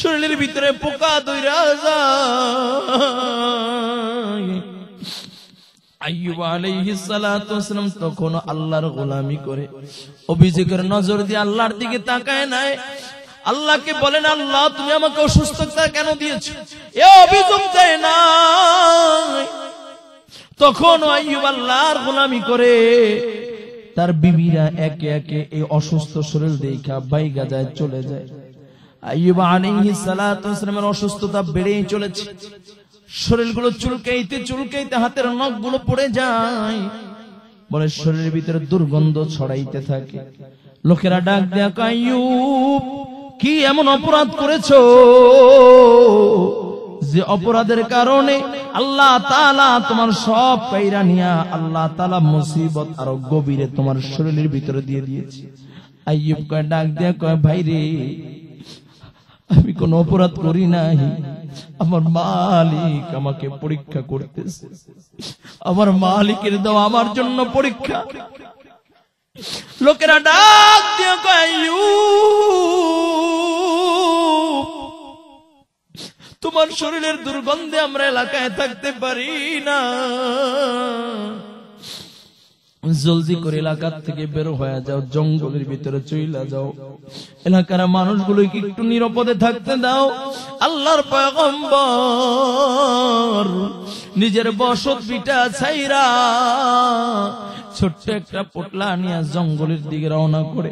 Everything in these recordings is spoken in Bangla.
শরীরের ভিতরে পোকা দুই তখন আল্লাহর গোলামি করে অভিযোগের নজর দিয়ে আল্লাহর দিকে তাকায় নাই আল্লাহকে বলেন আল্লাহ তুমি আমাকে অসুস্থতা কেন এ অভিযোগ দেয় না তখন আল্লাহর গোলামি করে তার বিবিরা একে একে এই অসুস্থ শরীর দেখা বাইগা যায় চলে যায় আইব আলাইহি সালাতু ওয়াসালামের অসুস্থতা বেড়েই চলেছে শরীরগুলো চুলকাইতে চুলকাইতে হাতের নখগুলো পড়ে যায় বলে শরীরের ভিতরে দুর্গন্ধ ছড়াইতে থাকে লোকেরা ডাক দেয়া কাইয়ুব কি এমন অপরাধ করেছো যে অপরাধের কারণে আল্লাহ তালা তোমার সব কাইরা নিয়া আল্লাহ তালা মুসিবত আরো গভীরে তোমার শরীরের ভিতরে দিয়ে দিয়েছে আইয়ুব কয় ডাক দেয়া কয় ভাই রে আমি কোন অপরাধ করি নাই আমার মালিক আমাকে পরীক্ষা করতেছে আমার মালিকের দাও আমার জন্য পরীক্ষা লোকেরা ডাক দিয়ে তোমার শরীরের দুর্গন্ধে আমরা এলাকায় থাকতে পারি না জলদি করে এলাকার থেকে বের হয়ে যাও জঙ্গলের ভিতরে চইলা যাও এলাকার মানুষগুলোকে একটু নিরাপদে থাকতে দাও আল্লাহর পয়গম্বর নিজের বসত বিটা ছাইরা ছোট্ট একটা পোটলা নিয়ে জঙ্গলের দিকে রওনা করে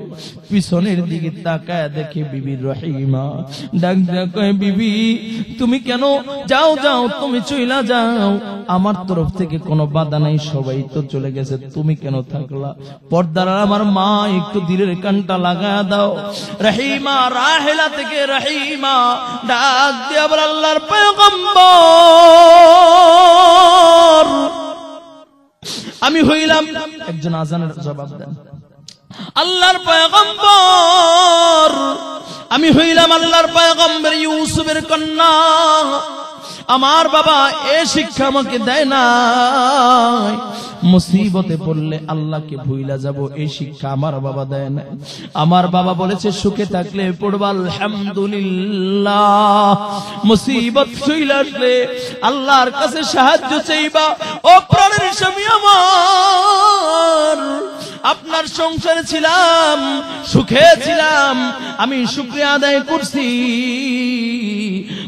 পিছনের দিকে তাকায় দেখে বিবি রহিমা ডাক ডাক বিবি তুমি কেন যাও যাও তুমি চইলা যাও আমার তরফ থেকে কোনো বাধা নাই সবাই তো চলে গেছে তুমি কেন থাকলা পর্দার আমার মা একটু দিলের কানটা লাগায় দাও রহিমা রাহেলা থেকে রহিমা ডাক দিয়ে আল্লাহর পয়গম্বর আমি হইলাম একজন আজানের জবাব দেন আল্লাহর পয়গম্বর আমি হইলাম আল্লাহর পয়গম্বর ইউসুফের কন্যা আমার বাবা এ শিক্ষা আমাকে দেয় না মুসিবতে পড়লে আল্লাহকে ভুইলা যাব এই শিক্ষা আমার বাবা দেয় না আমার বাবা বলেছে সুখে থাকলে পড়বা আলহামদুলিল্লাহ মুসিবত শুইলে আল্লাহর কাছে সাহায্য চাইবা ও প্রাণের স্বামী আমার আপনার সংসারে ছিলাম সুখে ছিলাম আমি শুক্রিয়া আদায় করছি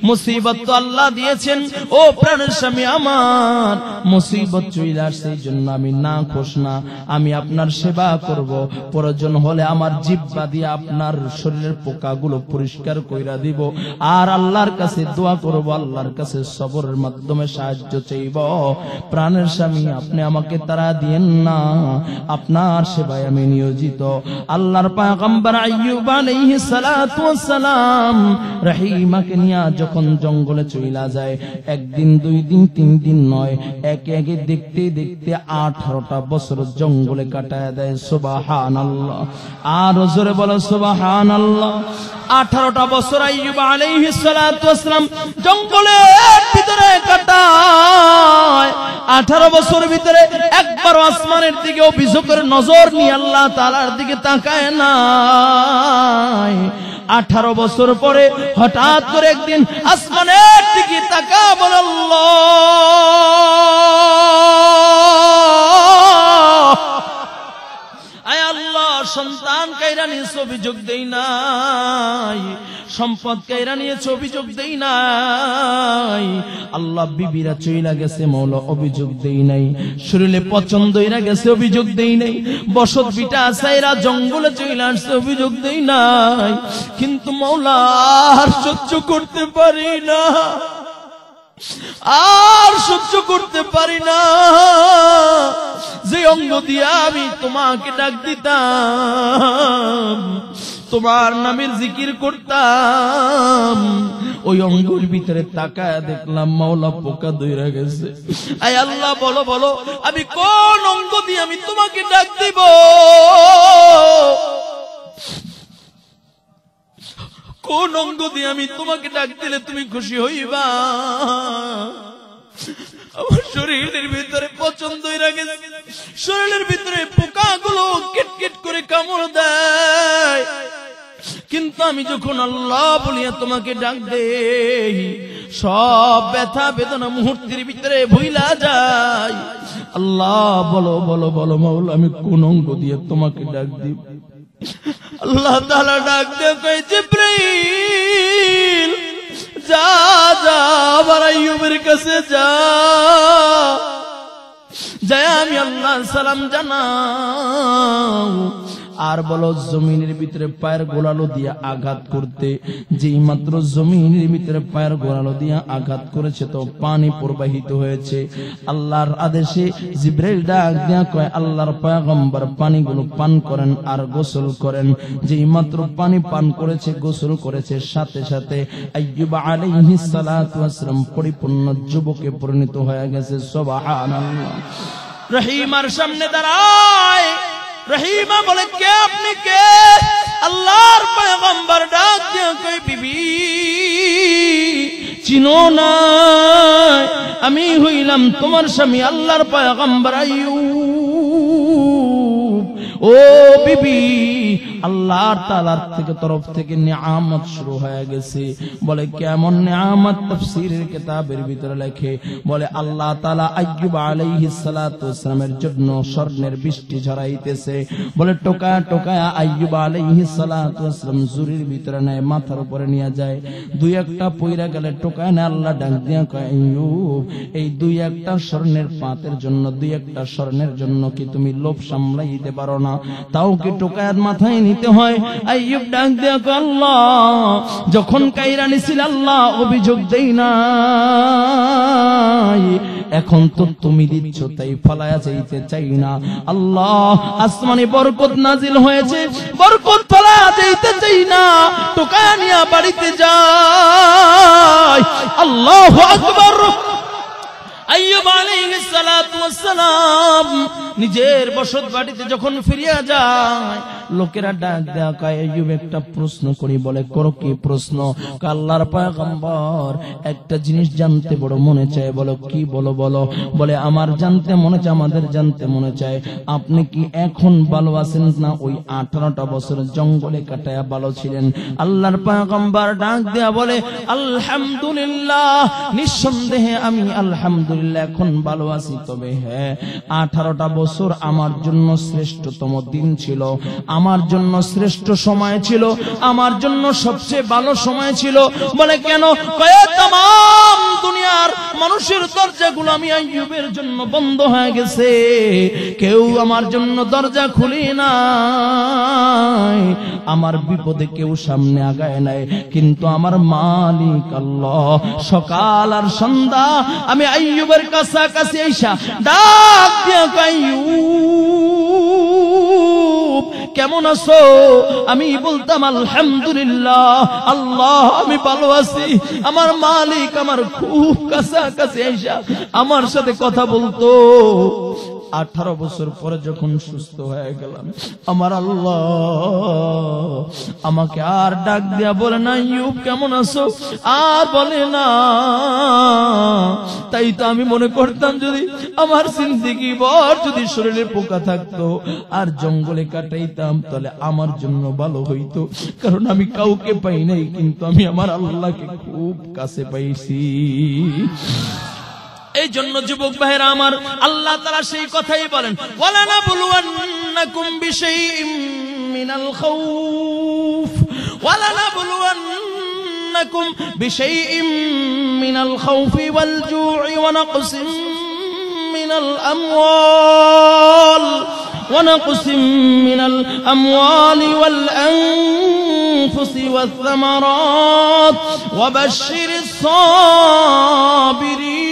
মুসিবত তো আল্লাহ দিয়েছেন ও প্রাণের স্বামী আমার মুসিবত চলে সেই জন্য জন্য আমি না খোস না আমি আপনার সেবা করব প্রয়োজন হলে আমার জিব্বা দিয়ে আপনার শরীরের পোকাগুলো পরিষ্কার কইরা দিব আর আল্লাহর কাছে দোয়া করব আল্লাহর কাছে সবরের মাধ্যমে সাহায্য চাইব প্রাণের স্বামী আপনি আমাকে তারা দিয়েন না আপনার সেবায় আমি নিয়োজিত আল্লাহর পায়গম্বর আইয়ুব আলাইহিস সালাতু ওয়াস সালাম রাহিমাকে নিয়ে যখন জঙ্গলে চইলা যায় একদিন দুই দিন তিন দিন নয় একে একে দেখতে দেখতে আঠারোটা বছর জঙ্গলে কাটায় দেয় সুবাহান আল্লাহ আর জোরে বলো সুবাহান আল্লাহ আঠারোটা বছর আইব আলাইহিসালাম জঙ্গলের ভিতরে কাটায় আঠারো বছর ভিতরে একবার আসমানের দিকে অভিযোগের নজর নিয়ে আল্লাহ তালার দিকে তাকায় না আঠারো বছর পরে হঠাৎ করে একদিন আসমানের দিকে তাকা বল আমার সন্তান কাইরা নিয়েছে অভিযোগ দেই নাই সম্পদ কাইরা নিয়েছে অভিযোগ দেই নাই আল্লাহ বিবিরা চইলা গেছে মৌল অভিযোগ দেই নাই শরীরে পছন্দ দইরা গেছে অভিযোগ দেই নাই বসত বিটা সাইরা জঙ্গলে চইলা আসছে অভিযোগ দেই নাই কিন্তু মৌলা সহ্য করতে পারি না আর সহ্য করতে পারি না অঙ্গ দিয়া আমি তোমাকে ডাক দিতাম তোমার নামের জিকির করতাম ওই অঙ্গুর ভিতরে তাকায় দেখলাম মাওলা পোকা দইরা গেছে আয় আল্লাহ বলো বলো আমি কোন অঙ্গ দিয়ে আমি তোমাকে ডাক দিব কোন অঙ্গ দিয়ে আমি তোমাকে ডাক দিলে তুমি খুশি হইবা আমার শরীরের ভিতরে পছন্দই শরীরের ভিতরে পোকাগুলো কেটকেট করে কামড় দেয় কিন্তু আমি যখন আল্লাহ বলিয়া তোমাকে ডাক দে সব ব্যথা বেদনা মুহূর্তের ভিতরে ভুইলা যাই আল্লাহ বলো বলো বলো মাউল আমি কোন অঙ্গ দিয়ে তোমাকে ডাক দিব আল্লাহ তালা ডাক দিয়ে জিব্রাইল جا جا ورائی عمر کسے جا جائے ہمیں اللہ سلام جناؤں আর বলো জমিনের ভিতরে পায়ের গোলালো দিয়া আঘাত করতে যেই মাত্র জমিনের ভিতরে পায়ের গোলালো দিয়া আঘাত করেছে তো পানি প্রবাহিত হয়েছে আল্লাহর আদেশে জিব্রাইল ডাক দিয়া কয় আল্লাহর পায়গম্বর পানিগুলো পান করেন আর গোসল করেন যেই মাত্র পানি পান করেছে গোসল করেছে সাথে সাথে আইয়ুব আলাইহিস সালাতু পরিপূর্ণ যুবকে পরিণত হয়ে গেছে সুবহানাল্লাহ রহিমার সামনে দাঁড়ায় রহিমা বলে কে আপনি কে আল্লাহর পয়গম্বর ডাক দিয়ে কই বিবি চিনো না আমি হইলাম তোমার স্বামী আল্লাহর পয়গম্বর আইয়ুব ও বিবি আল্লাহর তালার থেকে তরফ থেকে নিয়ামত শুরু হয়ে গেছে বলে কেমন নিয়ামত তফসিরের কেতাবের ভিতরে লেখে বলে আল্লাহ তালা আইব আলাইহি সালাতামের জন্য স্বর্ণের বৃষ্টি ঝরাইতেছে বলে টোকা টোকায়া আইব আলাইহি সালাতাম জুরির ভিতরে নেয় মাথার উপরে নিয়ে যায় দুই একটা পইরা গেলে টোকায় না আল্লাহ ডাক দিয়া কয় এই দুই একটা স্বর্ণের পাতের জন্য দুই একটা স্বর্ণের জন্য কি তুমি লোভ সামলাইতে পারো না তাও কি টোকায় মাথায় নি নিতে হয় আইয়ুব ডাক দেয়া আল্লাহ যখন কাইরা নিছিল আল্লাহ অভিযোগ দেই না এখন তো তুমি দিচ্ছ তাই ফলায় চাইতে চাই না আল্লাহ আসমানে বরকত নাজিল হয়েছে বরকত ফলায় চাইতে চাই না টোকানিয়া বাড়িতে যাই আল্লাহ আকবর নিজের বসত বাড়িতে যখন ফিরিয়া যায় লোকেরা ডাক দেয় একটা প্রশ্ন করি বলে করো কি প্রশ্ন কাল্লার পায়গম্বর একটা জিনিস জানতে বড় মনে চায় বলো কি বলো বলো বলে আমার জানতে মনে চায় আমাদের জানতে মনে চায় আপনি কি এখন ভালো আছেন না ওই আঠারোটা বছর জঙ্গলে কাটায়া ভালো ছিলেন আল্লাহর পায়গম্বর ডাক দেয়া বলে আলহামদুলিল্লাহ নিঃসন্দেহে আমি আলহামদুলিল্লাহ আলহামদুলিল্লাহ এখন ভালো আছি তবে হ্যাঁ আঠারোটা বছর আমার জন্য শ্রেষ্ঠতম দিন ছিল আমার জন্য শ্রেষ্ঠ সময় ছিল আমার জন্য সবচেয়ে ভালো সময় ছিল বলে কেন দুনিয়ার মানুষের দরজা আমি আইয়ুবের জন্য বন্ধ হয়ে গেছে কেউ আমার জন্য দরজা খুলি না আমার বিপদে কেউ সামনে আগায় নাই কিন্তু আমার মালিক আল্লাহ সকাল আর সন্ধ্যা আমি আইয়ুবের কাছাকাছি আইসা ডাক দিয়ে কেমন আছো আমি বলতাম আলহামদুলিল্লাহ আল্লাহ আমি ভালো আছি আমার মালিক আমার খুব কাছাকাছি আমার সাথে কথা বলতো আঠারো বছর পরে যখন সুস্থ হয়ে গেলাম আমার আল্লাহ আমাকে আর ডাক দিয়া বলে না ইউব কেমন আছো আর বলে না তাই তো আমি মনে করতাম যদি আমার সিন্দিগি বর যদি শরীরে পোকা থাকতো আর জঙ্গলে কাটাইতাম তাহলে আমার জন্য ভালো হইতো কারণ আমি কাউকে পাই নাই কিন্তু আমি আমার আল্লাহকে খুব কাছে পাইছি এই জন্য যুবক ভাইরা আমার আল্লাহ তাআলা সেই কথাই বলেন ওয়ালা না বলুয়ান্নাকুম বিশাইইম মিনাল খাউফ ওয়ালা নাবলুয়ান্নাকুম বিশাইইম মিনাল খাউফ ওয়াল জুউ ওয়া নাকসিম মিনাল আমওয়াল ونقص من الأموال والأنفس والثمرات وبشر الصابرين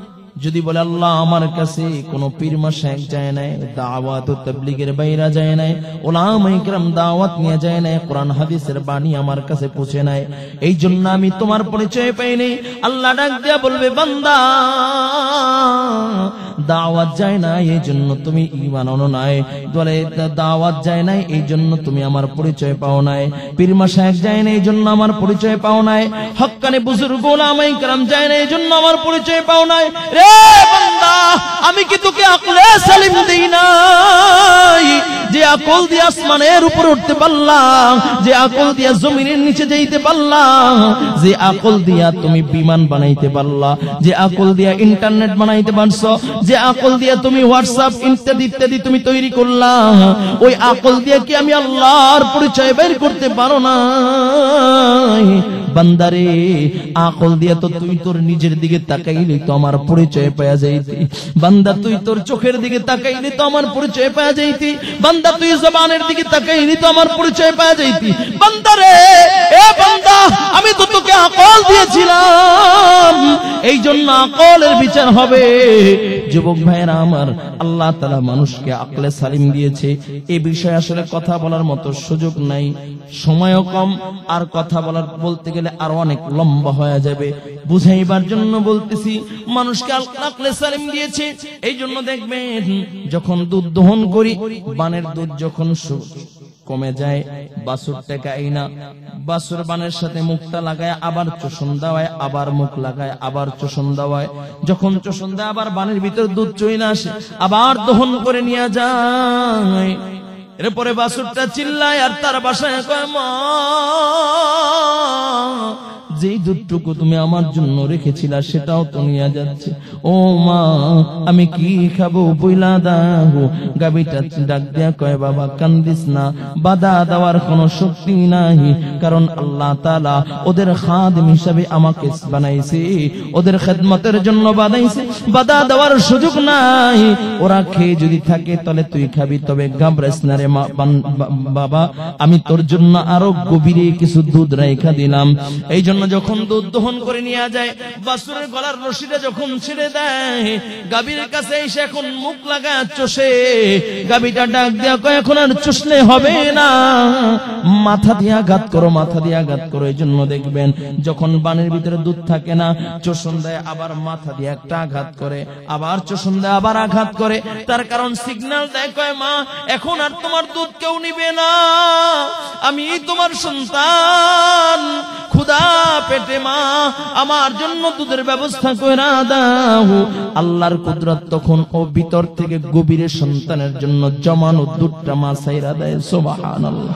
যদি বলে আল্লাহ আমার কাছে কোন পীর মাসায় যায় নাই দাওয়াত ও তবলিগের বাইরা যায় নাই ওলাম ইকরাম দাওয়াত নিয়ে যায় নাই কোরআন হাদিসের বাণী আমার কাছে পৌঁছে নাই এই জন্য আমি তোমার পরিচয় পাইনি আল্লাহ ডাক দিয়া বলবে বান্দা দাওয়াত যায় না এই জন্য তুমি ইমান অন নাই বলে দাওয়াত যায় নাই এই জন্য তুমি আমার পরিচয় পাও নাই পীর মাসায় যায় না এই জন্য আমার পরিচয় পাও নাই হক্কানে বুজুর্গ গোলাম ইকরাম যায় না এই জন্য আমার পরিচয় পাও নাই রে বান্দা আমি কি তোকে আকলে সালিম দিই নাই যে আকল দিয়ে আসমানের উপর উঠতে পারলাম যে আকল দিয়া জমিনের নিচে যেতে পারলাম যে আকল দিয়া তুমি বিমান বানাইতে পারলা যে আকল দিয়া ইন্টারনেট বানাইতে পারছ যে আকল দিয়া তুমি হোয়াটসঅ্যাপ ইত্যাদি ইত্যাদি তুমি তৈরি করলাম ওই আকল দিয়া কি আমি আল্লাহর পরিচয় বের করতে পারো না বান্দারে আকল দিয়া তো তুই তোর নিজের দিকে তাকাইলি তো আমার পরিচয় পাওয়া যাইতি বান্দা তুই তোর চোখের দিকে তাকাইলি তো আমার পরিচয় পাওয়া যাইতি বান্দা বান্দা তুই জবানের দিকে তাকাইনি তো আমার পরিচয় পাওয়া যাইতি বান্দা রে এ বান্দা আমি তো তোকে আকল দিয়েছিলাম এই জন্য আকলের বিচার হবে যুবক ভাইয়েরা আমার আল্লাহ তালা মানুষকে আকলে সালিম দিয়েছে এ বিষয়ে আসলে কথা বলার মতো সুযোগ নাই সময়ও কম আর কথা বলার বলতে গেলে আরো অনেক লম্বা হয়ে যাবে বুঝাইবার জন্য বলতেছি মানুষকে আকলে সালিম দিয়েছে এই জন্য দেখবেন যখন দুধ দহন করি বানের দুধ যখন কমে যায় বাসুর টেকাই না বাসুর বানের সাথে মুখটা লাগায় আবার চোষণ দেওয়ায় আবার মুখ লাগায় আবার চোষণ দেওয়ায় যখন চোষণ দেয় আবার বানের ভিতর দুধ চই না আসে আবার দহন করে নিয়ে যায় এরপরে বাসুরটা চিল্লায় আর তার বাসায় কয় মা যেই দুটুকু তুমি আমার জন্য রেখেছিল সেটাও তো নিয়ে যাচ্ছে ও মা আমি কি খাবো বইলা দাও গাবিটা ডাক দেয়া কয় বাবা কান্দিস না বাধা দেওয়ার কোনো শক্তি নাই কারণ আল্লাহ তালা ওদের খাদম হিসাবে আমাকে বানাইছে ওদের খেদমতের জন্য বানাইছে বাধা দেওয়ার সুযোগ নাই ওরা খেয়ে যদি থাকে তাহলে তুই খাবি তবে গাবরাস না রে বাবা আমি তোর জন্য আরো গভীরে কিছু দুধ রেখা দিলাম এই জন্য যখন দুধ দহন করে নিয়ে যায় বাসুরের গলার রশিটা যখন ছিঁড়ে দেয় গাবির কাছে এসে এখন মুখ লাগা চষে গাবিটা ডাক দেওয়া এখন আর চষলে হবে না মাথা দিয়ে আঘাত করো মাথা দিয়ে আঘাত করো এই জন্য দেখবেন যখন বানের ভিতরে দুধ থাকে না চোষণ দেয় আবার মাথা দিয়ে একটা আঘাত করে আবার চোষণ দেয় আবার আঘাত করে তার কারণ সিগনাল দেয় কয় মা এখন আর তোমার দুধ কেউ নিবে না আমি তোমার সন্তান খুদা পেটে মা আমার জন্য দুধের ব্যবস্থা করে দাও আল্লাহর কুদরত তখন ও ভিতর থেকে গভীরে সন্তানের জন্য জমানো দুধটা মা সাইরা দেয় সোবাহান আল্লাহ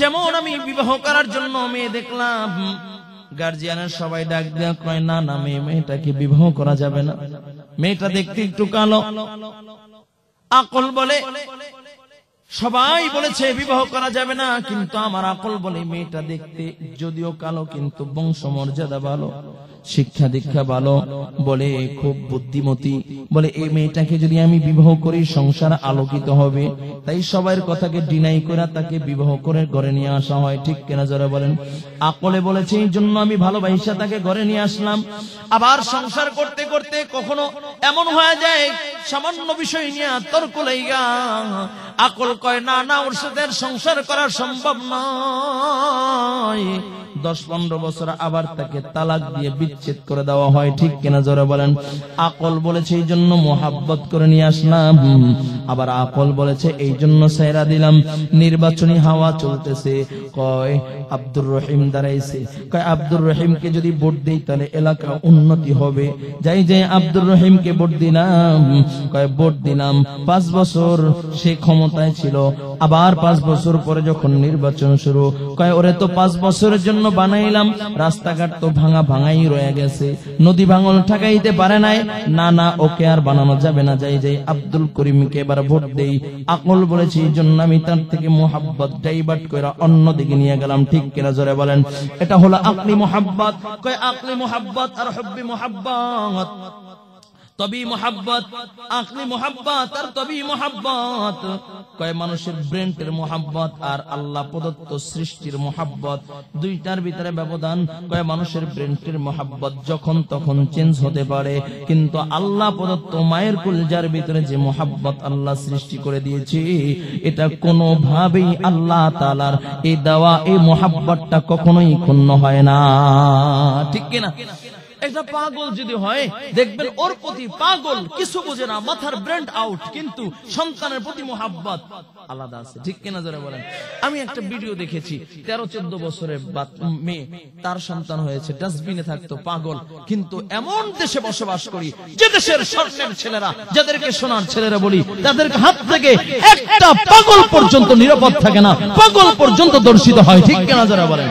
যেমন আমি বিবাহ করার জন্য মেয়ে দেখলাম গার্জিয়ানের সবাই ডাক দেওয়া কয় না না মেয়ে মেয়েটাকে বিবাহ করা যাবে না মেয়েটা দেখতে একটু কালো আকল বলে সবাই বলেছে বিবাহ করা যাবে না কিন্তু আমার আকল বলে মেয়েটা দেখতে যদিও কালো কিন্তু বংশ মর্যাদা ভালো শিক্ষা দীক্ষা ভালো বলে খুব বুদ্ধিমতী বলে এই মেয়েটাকে যদি আমি বিবাহ করি সংসার আলোকিত হবে তাই সবাই কথাকে ডিনাই করে তাকে বিবাহ করে ঘরে নিয়ে আসা হয় ঠিক কেনা যারা বলেন আকলে বলেছে এই জন্য আমি ভালোবাসা তাকে ঘরে নিয়ে আসলাম আবার সংসার করতে করতে কখনো এমন হয়ে যায় সামান্য বিষয় নিয়ে তর্ক লাইগা আকল কয় না না ওর সাথে সংসার করা সম্ভব নয় দশ পনেরো বছর আবার তাকে তালাক দিয়ে বিচ্ছেদ করে দেওয়া হয় ঠিক কিনা জোরে বলেন আকল বলেছে এই জন্য মোহাব্বত করে নিয়ে আসলাম আবার আকল বলেছে এই জন্য সেরা দিলাম নির্বাচনী হাওয়া চলতেছে কয় আব্দুর রহিম দাঁড়াইছে কয় আব্দুর রহিমকে যদি ভোট দিই তাহলে এলাকা উন্নতি হবে যাই যাই আব্দুর রহিমকে ভোট দিলাম কয় ভোট দিলাম পাঁচ বছর সে ক্ষমতায় ছিল আবার পাঁচ বছর পরে যখন নির্বাচন শুরু কয় ওরে তো পাঁচ বছরের জন্য বানাইলাম রাস্তাঘাট তো ভাঙা ভাঙাই রয়ে হয়ে গেছে নদী ভাঙল ঠেকাইতে পারে নাই না না ওকে আর বানানো যাবে না যাই যাই আব্দুল করিমকে এবার ভোট দেই আকল বলেছি জন্য আমি তার থেকে মোহাব্বত ডাইভার্ট করে অন্যদিকে নিয়ে গেলাম ঠিক কিনা জোরে বলেন এটা হলো আকলি মোহাব্বত কয় আকলি মোহাব্বত আর হব্বি মোহাব্বত তবি মোহাব্বত আঁকলি মোহাব্বত আর তবি মোহাব্বত কয় মানুষের ব্রেন্টের মোহাব্বত আর আল্লাহ প্রদত্ত সৃষ্টির মোহাব্বত দুইটার ভিতরে ব্যবধান কয় মানুষের ব্রেন্টের মোহাব্বত যখন তখন চেঞ্জ হতে পারে কিন্তু আল্লাহ প্রদত্ত মায়ের কুলজার ভিতরে যে মোহাব্বত আল্লাহ সৃষ্টি করে দিয়েছে এটা কোনোভাবেই আল্লাহ তালার এই দেওয়া এই মোহাব্বতটা কখনোই ক্ষুণ্ণ হয় না ঠিক কিনা এটা পাগল যদি হয় দেখবেন ওর প্রতি পাগল কিছু বোঝে না মাথার ব্র্যান্ড আউট কিন্তু সন্তানের প্রতি মোহাব্বত আলাদা আছে ঠিক কেনা জোরে বলেন আমি একটা ভিডিও দেখেছি তেরো চোদ্দ বছরের মেয়ে তার সন্তান হয়েছে ডাস্টবিনে থাকতো পাগল কিন্তু এমন দেশে বসবাস করি যে দেশের স্বর্ণের ছেলেরা যাদেরকে সোনার ছেলেরা বলি তাদের হাত থেকে একটা পাগল পর্যন্ত নিরাপদ থাকে না পাগল পর্যন্ত দর্শিত হয় ঠিক কেনা যারা বলেন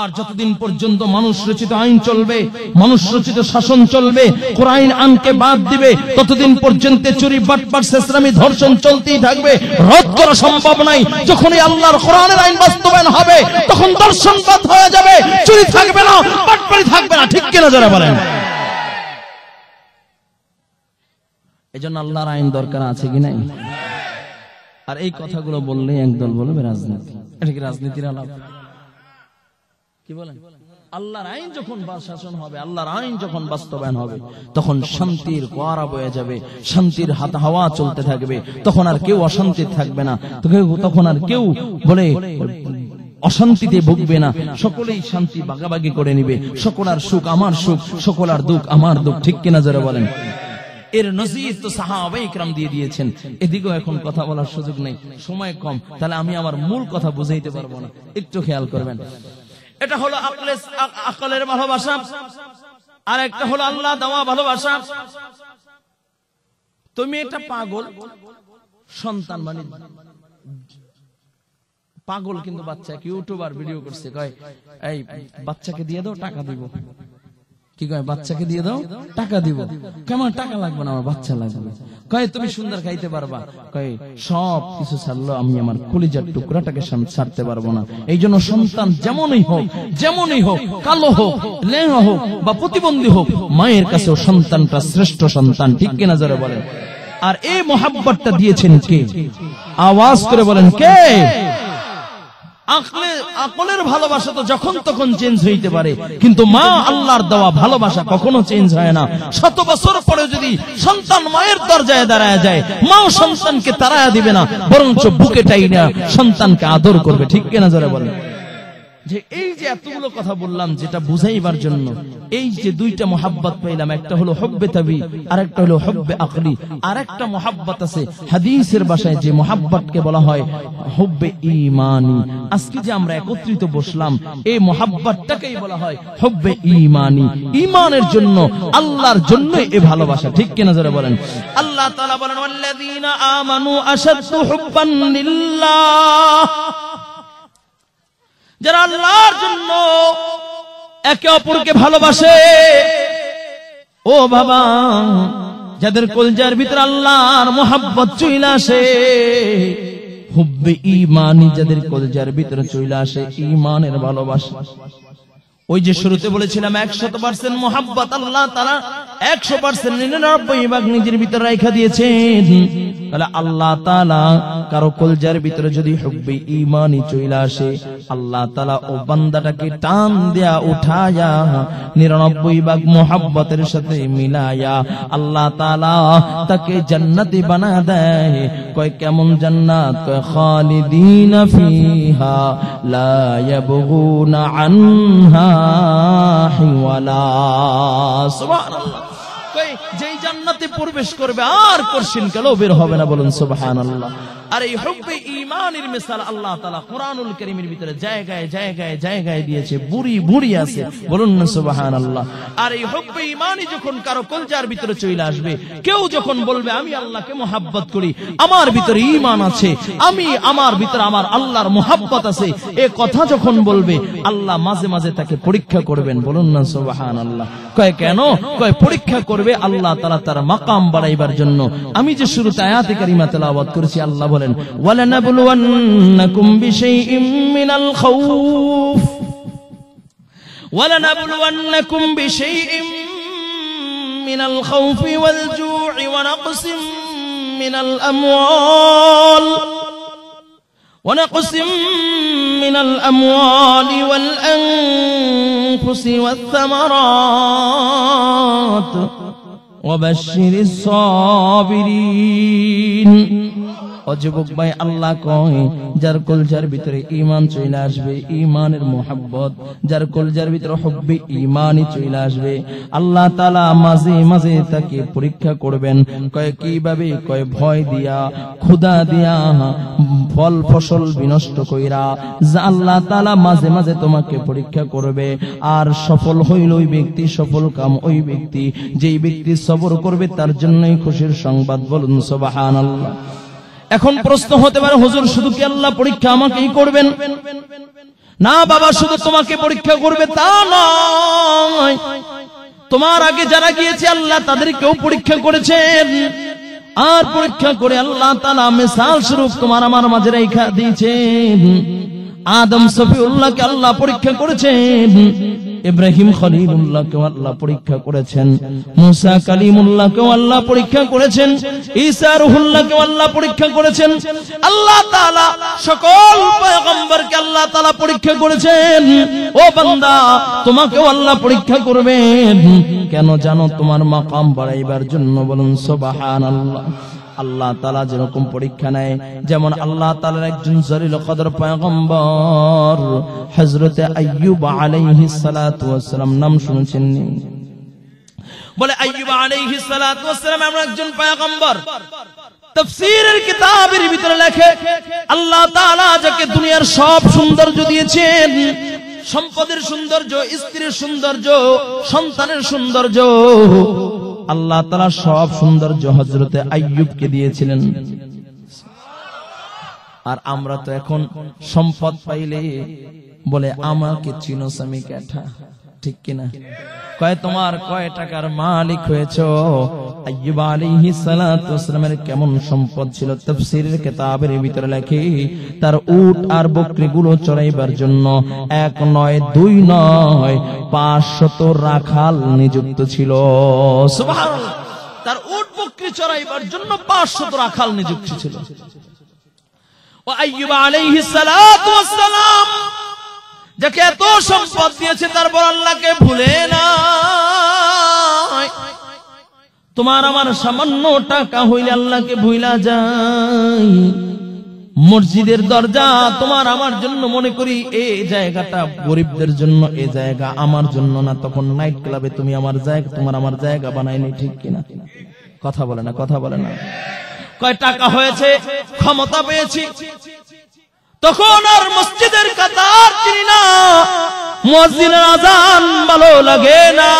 আর যতদিন পর্যন্ত মানুষ রচিত আইন চলবে মানুষ রচিত শাসন চলবে কোরআন আনকে বাদ দিবে ততদিন পর্যন্ত চুরি বাটপার শেষরামি ধর্ষণ চলতেই থাকবে রদ করা সম্ভব নাই যখনই আল্লাহর কোরআনের আইন বাস্তবায়ন হবে তখন দর্শন বাদ হয়ে যাবে চুরি থাকবে না বাটপারি থাকবে না ঠিক কিনা যারা বলেন এজন্য আল্লাহর আইন দরকার আছে কি নাই আর এই কথাগুলো বললেই একদল বলবে রাজনীতি এটা কি রাজনীতির আলাপ কি বলেন আল্লাহর আইন যখন শাসন হবে আল্লাহর আইন যখন বাস্তবায়ন হবে তখন শান্তির কোয়ারা বয়ে যাবে শান্তির হাত হাওয়া চলতে থাকবে তখন আর কেউ অশান্তি থাকবে না তখন আর কেউ বলে অশান্তিতে ভুগবে না সকলেই শান্তি বাগাবাগি করে নিবে সকল আর সুখ আমার সুখ সকল আর দুঃখ আমার দুঃখ ঠিক কিনা যারা বলেন এর নজির তো সাহাবে দিয়ে দিয়েছেন এদিকেও এখন কথা বলার সুযোগ নেই সময় কম তাহলে আমি আমার মূল কথা বুঝাইতে পারবো না একটু খেয়াল করবেন এটা হলো আকলের ভালোবাসা আর একটা হলো আল্লাহ দেওয়া ভালোবাসা তুমি এটা পাগল সন্তান মানে পাগল কিন্তু বাচ্চা ইউটিউবার ভিডিও করছে কয় এই বাচ্চাকে দিয়ে দাও টাকা দিব কি কয় বাচ্চাকে দিয়ে দাও টাকা দিব কেমন টাকা লাগবে না আমার বাচ্চা লাগবে কয়ে তুমি সুন্দর খাইতে পারবা কয়ে সব কিছু ছাড়লো আমি আমার কলিজার টুকরাটাকে সামনে ছাড়তে পারবো না এই জন্য সন্তান যেমনই হোক যেমনই হোক কালো হোক লেহা হোক বা প্রতিবন্ধী হোক মায়ের কাছেও সন্তানটা শ্রেষ্ঠ সন্তান ঠিক কিনা জোরে বলেন আর এই মহাব্বতটা দিয়েছেন কে আওয়াজ করে বলেন কে আকলের ভালোবাসা তো যখন তখন চেঞ্জ হইতে পারে কিন্তু মা আল্লাহর দেওয়া ভালোবাসা কখনো চেঞ্জ হয় না শত বছর পরে যদি সন্তান মায়ের দরজায় দাঁড়ায় যায় মাও সন্তানকে তাড়ায় দিবে না বরঞ্চ বুকে টাই না সন্তানকে আদর করবে ঠিক কেনা জোরে বলে যে এই যে এতগুলো কথা বললাম যেটা বুঝাইবার জন্য এই যে দুইটা মোহাব্বত পাইলাম একটা হলো হব্বে তাবি আর একটা হলো হব্বে আকলি আর একটা মোহাব্বত আছে হাদিসের বাসায় যে মোহাব্বতকে বলা হয় হব্বে ইমানি আজকে যে আমরা একত্রিত বসলাম এই মোহাব্বতটাকেই বলা হয় হব্বে ইমানি ইমানের জন্য আল্লাহর জন্য এ ভালোবাসা ঠিক কিনা যারা বলেন আল্লাহ তাআলা বলেন আমানু আশাদ্দু হুব্বান লিল্লাহ যারা আল্লাহর জন্য একে অপরকে ভালোবাসে ও বাবা যাদের কলজার ভিতরে আল্লাহর মোহাম্মত চইল আসে যাদের কলজার ভিতরে চইলা আসে ওই যে শুরুতে বলেছিলাম পার্সেন্ট আল্লাহ একশো পার্সেন্ট নিরানব্বই ভাগ নিজের ভিতরে রেখা দিয়েছেন তাহলে আল্লাহ তালা কারো কলজার ভিতরে যদি হুকবে ইমানই চইলা আসে আল্লাহ তালা ও বান্দাটাকে টান দেয়া উঠায়া নিরানব্বই ভাগ মোহাব্বতের সাথে মিলায়া আল্লাহ তালা তাকে জান্নাতি বানা দেয় কয় কেমন জান্নাত কয় খালিদিন ফিহা লা ইয়াবগুনা আনহা হিওয়ালা সুবহানাল্লাহ জান্নাতে প্রবেশ করবে আর কোশ্চিন কালেও বের হবে না বলুন সুবহান আল্লাহ আর এই হব্বে ইমানের মিসাল আল্লাহ তালা কোরআনুল করিমের ভিতরে জায়গায় জায়গায় জায়গায় দিয়েছে বুড়ি বুড়ি আছে বলুন না সুবাহান আল্লাহ আর এই হব্বে ইমানই যখন কারো কলজার ভিতরে চলে আসবে কেউ যখন বলবে আমি আল্লাহকে মোহাব্বত করি আমার ভিতরে ইমান আছে আমি আমার ভিতরে আমার আল্লাহর মোহাব্বত আছে এ কথা যখন বলবে আল্লাহ মাঝে মাঝে তাকে পরীক্ষা করবেন বলুন না সুবাহান আল্লাহ কয় কেন কয় পরীক্ষা করবে আল্লাহ তালা তার মাকাম বাড়াইবার জন্য আমি যে শুরুতে আয়াতে কারিমা তেলাওয়াত করেছি আল্লাহ বলেন ওয়ালানাবলুওয়ান্নাকুম বিশাইইম মিনাল খাউফ ওয়ালানাবলুওয়ান্নাকুম বিশাইইম মিনাল খাউফি ওয়াল জুউই ওয়া নাকসিম মিনাল আমওয়াল ونقسم من الأموال والأنفس والثمرات وبشر الصابرين অযুবক ভাই আল্লাহ কয় যার কলজার ভিতরে ইমান চলে আসবে ইমানের মোহাব্বত যার কলজার ভিতরে হব্বি ইমানই চলে আসবে আল্লাহ তালা মাঝে মাঝে তাকে পরীক্ষা করবেন কয় কিভাবে কয় ভয় দিয়া ক্ষুদা দিয়া ফল ফসল বিনষ্ট কইরা যা আল্লাহ তালা মাঝে মাঝে তোমাকে পরীক্ষা করবে আর সফল হইল ওই ব্যক্তি সফল কাম ওই ব্যক্তি যেই ব্যক্তি সবর করবে তার জন্যই খুশির সংবাদ বলুন সবাহান আল্লাহ এখন প্রশ্ন হতে পারে হুজুর শুধু কি আল্লাহ পরীক্ষা আমাকেই করবেন না বাবা শুধু তোমাকে পরীক্ষা করবে তা নয় তোমার আগে যারা গিয়েছে আল্লাহ তাদেরকেও পরীক্ষা করেছেন আর পরীক্ষা করে আল্লাহ তালা মেসাল স্বরূপ তোমার আমার মাঝে রেখা দিয়েছেন আদম সফিউল্লাহকে আল্লাহ পরীক্ষা করেছেন ইব্রাহিম খলিমুল্লাহকেও আল্লাহ পরীক্ষা করেছেন মুসা কালিমুল্লাহকেও আল্লাহ পরীক্ষা করেছেন ঈসা রুহুল্লাহকেও আল্লাহ পরীক্ষা করেছেন আল্লাহ তাআলা সকল পয়গম্বরকে আল্লাহ তাআলা পরীক্ষা করেছেন ও বান্দা তোমাকেও আল্লাহ পরীক্ষা করবেন কেন জানো তোমার মাকাম বাড়াইবার জন্য বলুন সুবহানাল্লাহ আল্লাহ তালা যেরকম পরীক্ষা নেয় যেমন আল্লাহ তালার একজন জরিল কদর পয়গম্বর হজরতে আয়ুব আলাইহি সালাম নাম শুনছেন নি বলে আয়ুব আলাইহি সালাম আমরা একজন পয়গম্বর তফসিরের কিতাবের ভিতরে লেখে আল্লাহ তাআলা যাকে দুনিয়ার সব সৌন্দর্য দিয়েছেন সম্পদের সৌন্দর্য স্ত্রীর সৌন্দর্য সন্তানের সৌন্দর্য আল্লাহ তারা সব সুন্দর হজরতে আইয়ুবকে দিয়েছিলেন আর আমরা তো এখন সম্পদ পাইলে বলে আমাকে চিনোস আমি ক্যাঠা ঠিক কিনা কয় তোমার কয় টাকার মালিক হয়েছ কেমন সম্পদ ছিল তার উট আর চড়াইবার জন্য এক নয় দুই নয় পাঁচশত রাখাল নিযুক্ত ছিল তার উট বকরি চড়াইবার জন্য পাঁচশত রাখাল নিযুক্ত ছিল আলাইহি সালাম যাকে এত সম্পদ দিয়েছে তারপর আল্লাহকে ভুলে না তোমার আমার সামান্য টাকা হইলে আল্লাহকে ভুলা যাই মসজিদের দরজা তোমার আমার জন্য মনে করি এই জায়গাটা গরিবদের জন্য এই জায়গা আমার জন্য না তখন নাইট ক্লাবে তুমি আমার জায়গা তোমার আমার জায়গা বানাইনি ঠিক কিনা কথা বলে না কথা বলে না কয় টাকা হয়েছে ক্ষমতা পেয়েছি তখন আর মসজিদের কাতার চিনি না মসজিদের আজান ভালো লাগে না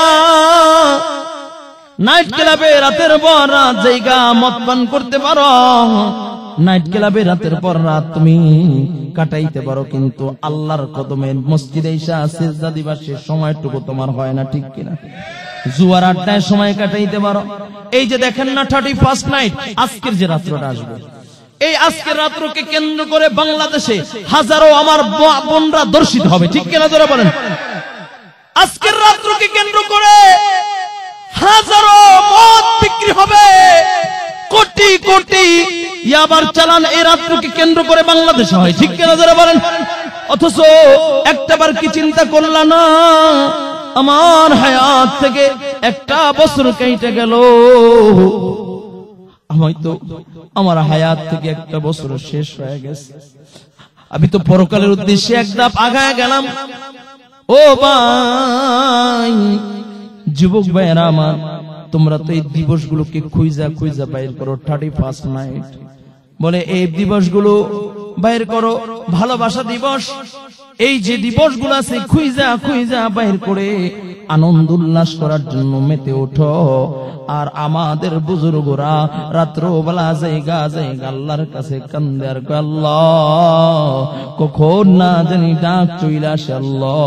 নাইট ক্লাবে রাতের পর রাত জায়গা মত পান করতে পারো নাইট ক্লাবে রাতের পর রাত তুমি কাটাইতে পারো কিন্তু আল্লাহর কদমে মসজিদে ঈশা সিজদা দিবার সে সময়টুকু তোমার হয় না ঠিক কিনা জুয়ার আড্ডায় সময় কাটাইতে পারো এই যে দেখেন না থার্টি ফার্স্ট নাইট আজকের যে রাত্রটা আসবে এই আজকের রাত্রকে কেন্দ্র করে বাংলাদেশে হাজারো আমার বোনরা দর্শিত হবে ঠিক কেনা ধরে বলেন আজকের রাত্রকে কেন্দ্র করে হাজারো মদ বিক্রি হবে কোটি কোটি ইয়াবার চালান এই রাত্রকে কেন্দ্র করে বাংলাদেশে হয় ঠিক কেনা ধরে বলেন অথচ একটা বার কি চিন্তা করল না আমার হায়াত থেকে একটা বছর কেটে গেল হয়তো আমার হায়াত থেকে একটা বছর শেষ হয়ে গেছে আমি তো পরকালের উদ্দেশ্যে একদম আগায় গেলাম ও ভাই যুবক ভাইয়েরা আমার তোমরা তো এই দিবসগুলোকে খুঁজা খুঁজা বাইর করো থার্টি ফার্স্ট নাইট বলে এই দিবসগুলো বাইর করো ভালোবাসা দিবস এই যে দিবসগুলো আছে খুঁজা খুঁজা বাইর করে আনন্দ উল্লাস করার জন্য মেতে ওঠো আর আমাদের বুজুর্গরা রাত্রবেলা জায়গা জায়গা আল্লাহর কাছে কান্দে আর কখন না জানি ডাক চইলা আল্লাহ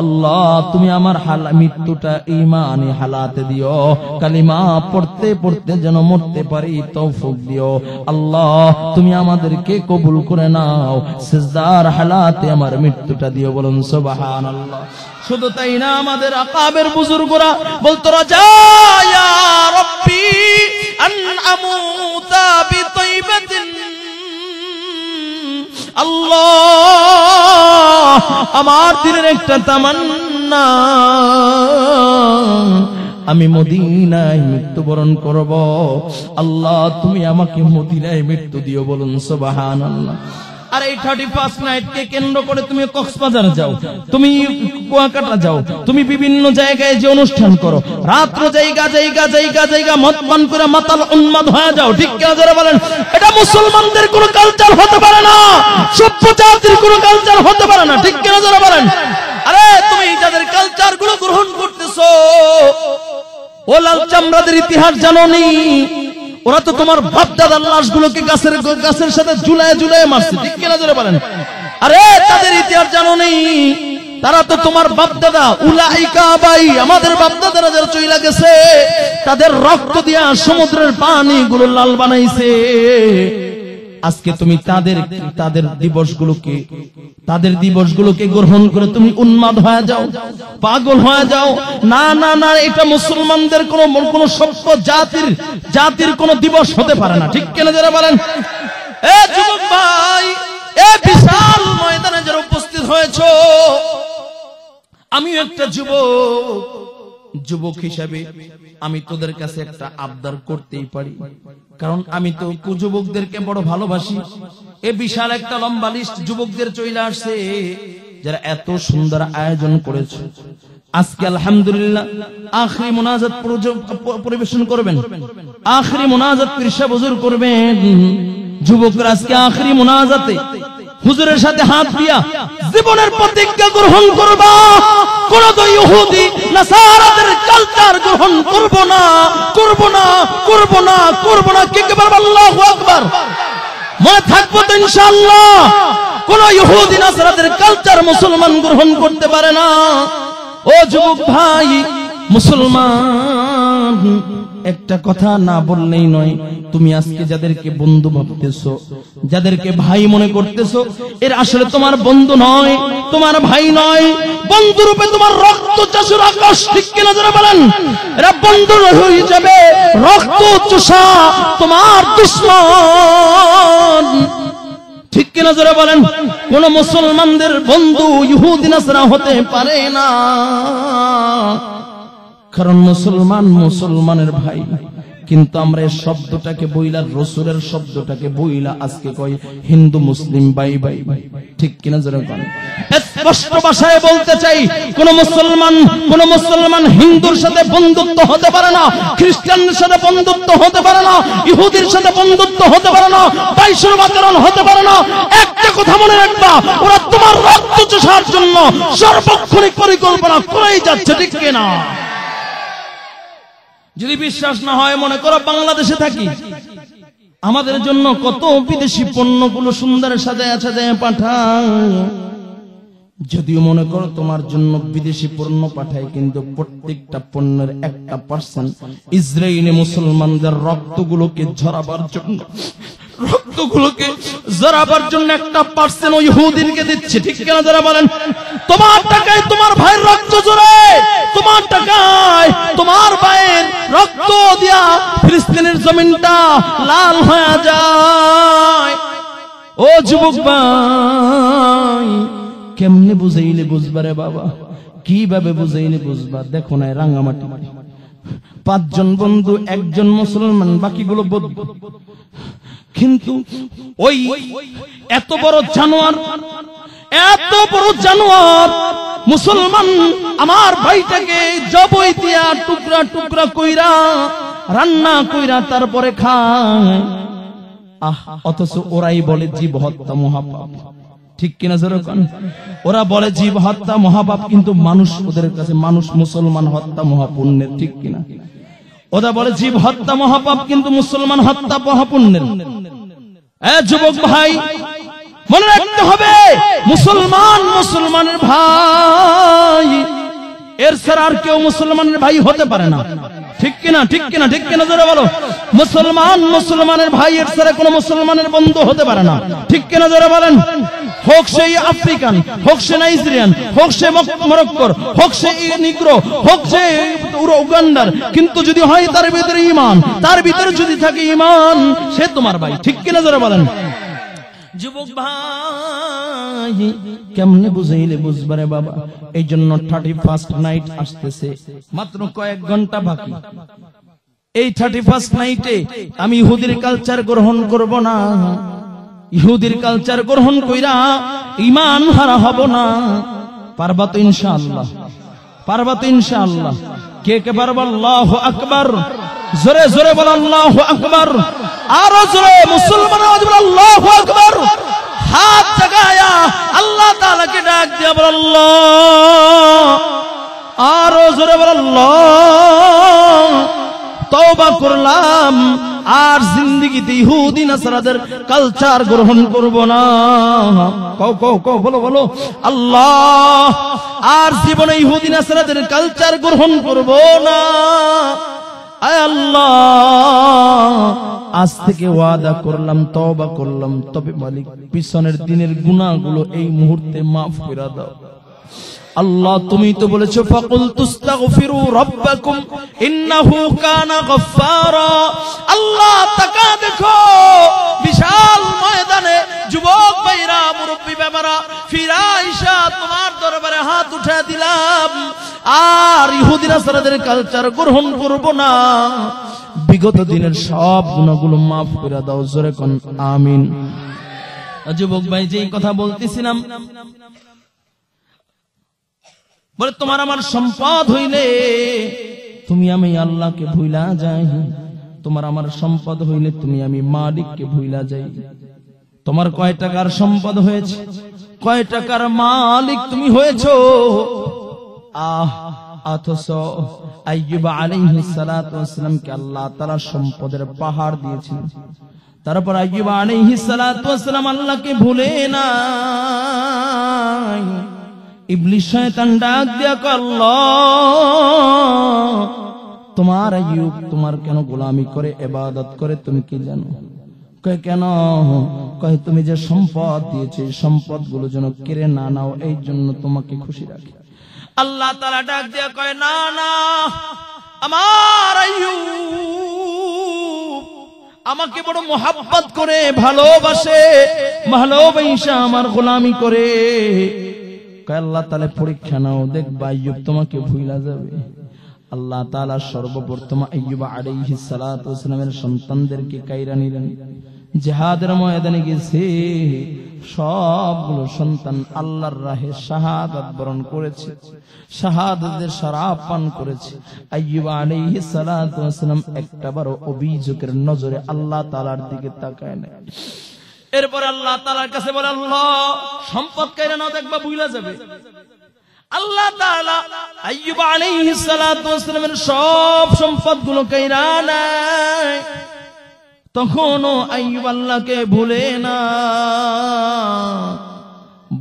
আল্লাহ তুমি আমার মৃত্যুটা ইমানে হালাতে দিও কালিমা পড়তে পড়তে যেন মরতে পারি তৌফুক দিও আল্লাহ তুমি আমাদেরকে কবুল করে নাও সেজদার হালাতে আমার মৃত্যুটা দিও বলুন আল্লাহ শুধু তাই না আমাদের আকাবের বুজুর্গরা বলতো রাজা আল্লাহ আমার দিনের একটা তামান্না আমি মদিনায় মৃত্যুবরণ করব আল্লাহ তুমি আমাকে মদিনায় মৃত্যু দিও বলুন সোবাহান আল্লাহ আর এই থার্টি ফার্স্ট নাইট কে কেন্দ্র করে তুমি কক্সবাজার যাও তুমি কুয়াকাটা যাও তুমি বিভিন্ন জায়গায় যে অনুষ্ঠান করো রাত্র জায়গা জায়গা জায়গা জায়গা মত পান করে মাতাল উন্মাদ হয়ে যাও ঠিক যারা বলেন এটা মুসলমানদের কোন কালচার হতে পারে না সভ্য জাতির কোন কালচার হতে পারে না ঠিক কেন যারা বলেন আরে তুমি যাদের কালচার গুলো গ্রহণ করতেছ ও লাল চামড়াদের ইতিহাস জানো নি ওরা তো তোমার বাপ দাদার লাশগুলোকে গাছের গাছের সাথে জুলাই ঝুলায় মারছে ঠিক কিনা ধরে বলেন আরে তাদের ইতিহাস জানো নেই তারা তো তোমার বাপ দাদা উলাইকা বাই আমাদের বাপ দাদারা যারা চইলা গেছে তাদের রক্ত দিয়া সমুদ্রের পানি গুলো লাল বানাইছে আজকে তুমি তাদের তাদের দিবসগুলোকে তাদের দিবসগুলোকে গ্রহণ করে তুমি উন্মাদ হয়ে যাও পাগল হয়ে যাও না না না এটা মুসলমানদের কোনো কোনো সভ্য জাতির জাতির কোন দিবস হতে পারে না ঠিক কেন যারা বলেন ভাই এ বিশাল ময়দানে যারা উপস্থিত হয়েছ আমি একটা যুবক যুবক হিসাবে আমি তোদের কাছে একটা আবদার করতেই পারি কারণ আমি তো যুবকদেরকে বড় ভালোবাসি এ বিশাল একটা লম্বা লিস্ট যুবকদের চলে আসছে যারা এত সুন্দর আয়োজন করেছে আজকে আলহামদুলিল্লাহ আখরি মোনাজাত পরিবেশন করবেন আখরি মোনাজাত করবেন যুবকরা আজকে আখরি মোনাজাতে হুজুরের সাথে হাত দিয়া জীবনের প্রতিজ্ঞা গ্রহণ করবা কোন ইহুদি নাসারাদের কালচার গ্রহণ করব না করব না করব না করব না কে কেবল আল্লাহু আকবার মনে থাকবো তো ইনশাআল্লাহ কোন ইহুদি নাসারাদের কালচার মুসলমান গ্রহণ করতে পারে না ও যুবক ভাই মুসলমান একটা কথা না বললেই নয় তুমি আজকে যাদেরকে বন্ধু ভাবতেছো যাদেরকে ভাই মনে করতেছো এর আসলে তোমার বন্ধু নয় তোমার ভাই নয় বন্ধু রূপে তোমার রক্ত চাষুর আকাশ ঠিক কিনা যারা বলেন এরা বন্ধু হয়ে যাবে রক্ত চষা তোমার দুশ্মন ঠিক কিনা যারা বলেন কোন মুসলমানদের বন্ধু ইহুদিনাসরা হতে পারে না কারণ মুসলমান মুসলমানের ভাই কিন্তু আমরা এই শব্দটাকে বইলা রসুরের শব্দটাকে বইলা আজকে কই হিন্দু মুসলিম বাই বাই ঠিক কিনা যেরকম স্পষ্ট ভাষায় বলতে চাই কোন মুসলমান কোন মুসলমান হিন্দুর সাথে বন্ধুত্ব হতে পারে না খ্রিস্টানদের সাথে বন্ধুত্ব হতে পারে না ইহুদির সাথে বন্ধুত্ব হতে পারে না বাইশুর আচরণ হতে পারে না একটা কথা মনে রাখবা ওরা তোমার রক্ত চষার জন্য সর্বক্ষণিক পরিকল্পনা করেই যাচ্ছে ঠিক কিনা যদি বিশ্বাস না হয় মনে করো বাংলাদেশে থাকি আমাদের জন্য কত বিদেশি পণ্যগুলো সুন্দরের সাথে সাজায় পাঠায় যদিও মনে করো তোমার জন্য বিদেশি পণ্য পাঠায় কিন্তু প্রত্যেকটা পণ্যের একটা পার্সেন্ট ইসরায়েলি মুসলমানদের রক্তগুলোকে ঝরাবার জন্য রক্তগুলোকে জরাবার জন্য একটা পার্সেন্ট ইহুদিনকে দিচ্ছে ঠিক কিনা যারা বলেন তোমার টাকায় তোমার ভাইয়ের রক্ত জোরে তোমার টাকায় তোমার ভাইয়ের রক্ত দিয়া ফিলিস্তিনের জমিনটা লাল হয়ে যায় ও যুবক ভাই কেমনে বুঝাইলে বুঝবারে বাবা কিভাবে বুঝাইলে বুঝবা দেখো না রাঙামাটি পাঁচজন বন্ধু একজন মুসলমান বাকিগুলো বৌদ্ধ কিন্তু ওই এত বড় জানোয়ার এত বড় জানোয়ার মুসলমান আমার ভাইটাকে জবই দিয়া টুকরা টুকরা কইরা রান্না কইরা তারপরে খায় আহ অথচ ওরাই বলে জীব হত্যা মহাপাপ ঠিক কিনা যেরকম ওরা বলে জীব হত্যা মহাপাপ কিন্তু মানুষ ওদের কাছে মানুষ মুসলমান হত্যা মহাপুণ্যের ঠিক কিনা ওরা বলে জীব হত্যা মহাপাপ কিন্তু মুসলমান হত্যা মহাপুণ্যের যুবক ভাই মনে রাখতে হবে মুসলমান মুসলমানের ভাই এর ছাড়া আর কেউ মুসলমানের ভাই হতে পারে না ঠিক কিনা ঠিক কিনা ঠিক কিনা জোরে বলো মুসলমান মুসলমানের ভাই এর ছাড়া কোন মুসলমানের বন্ধু হতে পারে না ঠিক কিনা জোরে বলেন হোক সে আফ্রিকান হোক সে নাইজেরিয়ান হোক সে মরক্কর হোক সে নিগ্রো হোক সে উগান্ডার কিন্তু যদি হয় তার ভিতরে ইমান তার ভিতরে যদি থাকে ইমান সে তোমার ভাই ঠিক কিনা যারা বলেন যুবক ভাই কেমনে বুঝাইলে বুঝবারে বাবা এই জন্য থার্টি ফার্স্ট নাইট আসতেছে মাত্র কয়েক ঘন্টা বাকি এই থার্টি ফার্স্ট নাইটে আমি হুদির কালচার গ্রহণ করব না ইহুদির কালচার গ্রহণ কইরা ইমান হারা হব না পারবা তো ইনশাআল্লাহ পারবা তো ইনশাআল্লাহ কে কে পারবা আল্লাহ আকবার জোরে জোরে বল আল্লাহ আকবার আরো জোরে মুসলমান আল্লাহ আকবার হাত জাগায়া আল্লাহ তাআলাকে ডাক দিয়া বল আল্লাহ আরো জোরে বল আল্লাহ তওবা করলাম আর জিন্দিগিতে ইহুদি নাসারাদের কালচার গ্রহণ করব না কও কও কও বলো বলো আল্লাহ আর জীবনে ইহুদি নাসারাদের কালচার গ্রহণ করব না আল্লাহ আজ থেকে ওয়াদা করলাম তবা করলাম তবে মালিক পিছনের দিনের গুণাগুলো এই মুহূর্তে মাফ করে দাও আল্লাহ তুমি তো বলেছো ফকুল তুস্তাগফিরু রাব্বাকুম ইন্নাহু কানা গাফফারা আল্লাহ তাকা দেখো বিশাল ময়দানে যুবক ভাইরা মুরব্বী বাবারা ফিরা ইশা তোমার দরবারে হাত উঠে দিলাম আর ইহুদিরা সারাদের কালচার গ্রহণ করব না বিগত দিনের সব গুণাগুলো মাফ করে দাও জোরে কোন আমিন যুবক ভাই যেই কথা বলতেছিলাম বলে তোমার আমার সম্পদ হইলে তুমি আমি আল্লাহকে ভুইলা যাই তোমার আমার সম্পদ হইলে তুমি আমি মালিককে ভুইলা যাই তোমার কয় টাকার সম্পদ হয়েছে কয় টাকার মালিক তুমি হয়েছ আহ অথচ আইয়ুব আলী সালাতামকে আল্লাহ তাআলা সম্পদের পাহাড় দিয়েছেন তারপর আইয়ুব আলী সালাতু আল্লাহকে ভুলে না ইবলিশ শয়তান ডাক দিয়া করল তোমার আইয়ুব তোমার কেন গোলামি করে এবাদত করে তুমি কি জানো কয় কেন কয় তুমি যে সম্পদ দিয়েছে সম্পদ গুলো যেন কেড়ে না নাও এই জন্য তোমাকে খুশি রাখে আল্লাহ তারা ডাক দিয়ে কয় না না আমার আমাকে বড় মহাব্বত করে ভালোবাসে ভালোবাসা আমার গোলামি করে আল্লাহ তালে পরীক্ষা নাও দেখবা আইয়ুব তোমাকে ভুলা যাবে আল্লাহ তালা সর্বপ্রথম আইয়ুব আলাইহি সালাতামের সন্তানদেরকে কাইরা নিলেন জেহাদের ময়দানে গেছে সবগুলো সন্তান আল্লাহর রাহে শাহাদ বরণ করেছে শাহাদের সারা পান করেছে আইয়ুব আলাইহি একটা একটাবারও অভিযোগের নজরে আল্লাহ তালার দিকে তাকায় না এরপর আল্লাহ তালার কাছে বলে আল্লাহ সম্পদ কেড়ে না দেখবা বুঝলা যাবে আল্লাহ তালা আইয়ুব সব সম্পদগুলো কেড়ে তখনও আইব আল্লাহকে ভুলে না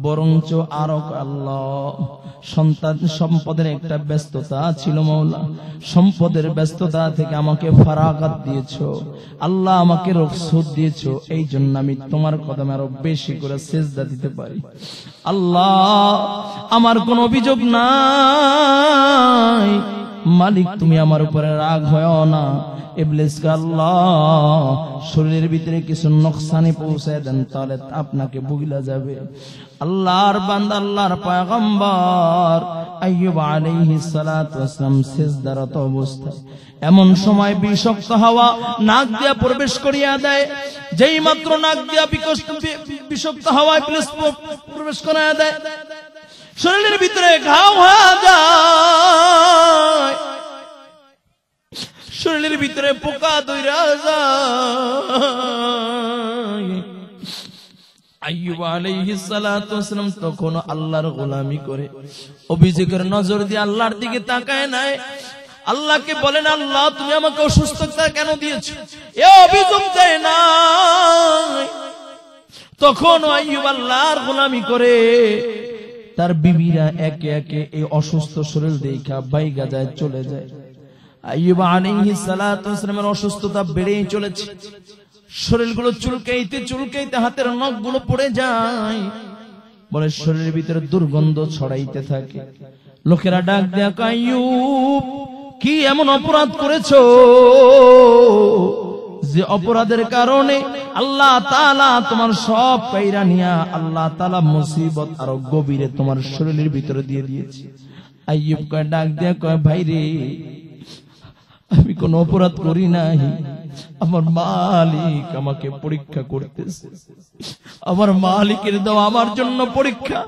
বরঞ্চ আরক আল্লাহ সন্তান সম্পদের একটা ব্যস্ততা ছিল মৌলা সম্পদের ব্যস্ততা থেকে আমাকে ফারাকাত দিয়েছ আল্লাহ আমাকে রফসুদ দিয়েছ এই জন্য আমি তোমার কদমে আরো বেশি করে সেজদা দিতে পারি আল্লাহ আমার কোনো অভিযোগ নাই মালিক তুমি আমার উপরে রাগ হয় না শরীরের ভিতরে কিছু নকশানি পৌঁছে দেন তাহলে আপনাকে ভুগিলা যাবে আল্লাহর বান্দা আল্লাহর পয়গম্বর আইয়ুব আলাইহিস অবস্থায় এমন সময় বিষক্ত হাওয়া নাক দিয়া প্রবেশ করিয়া দেয় যেই মাত্র নাক দিয়া বিষক্ত হাওয়া প্রবেশ করায়া দেয় শরীরের ভিতরে ঘাও শরীরের ভিতরে পোকা দৈরা তখন আল্লাহর গোলামি করে অভিযোগের নজর দিয়ে আল্লাহর দিকে তাকায় নাই আল্লাহকে বলেন আল্লাহ তুমি আমাকে অসুস্থতা কেন দিয়েছো এ অভিযোগ দেয় না তখন আইয়ুব আল্লাহর গোলামি করে তার বিবিরা একে একে এই অসুস্থ শরীর দেখা বাইগা যায় চলে যায় আইব আলাইহিস সালাতু ওয়াসালামের অসুস্থতা বেড়েই চলেছে শরীরগুলো চুলকাইতে চুলকাইতে হাতের নখগুলো পড়ে যায় বলে শরীরের ভিতরে দুর্গন্ধ ছড়াইতে থাকে লোকেরা ডাক দেয়া কাইয়ুব কি এমন অপরাধ করেছো যে অপরাধের কারণে আল্লাহ তালা তোমার সব কাইরা নিয়া আল্লাহ তালা মুসিবত আরো গভীরে তোমার শরীরের ভিতরে দিয়ে দিয়েছে আইয়ুব কয় ডাক দিয়া কয় ভাই রে আমি কোন অপরাধ করি নাই আমার মালিক আমাকে পরীক্ষা করতেছে আমার মালিকের দাও আমার জন্য পরীক্ষা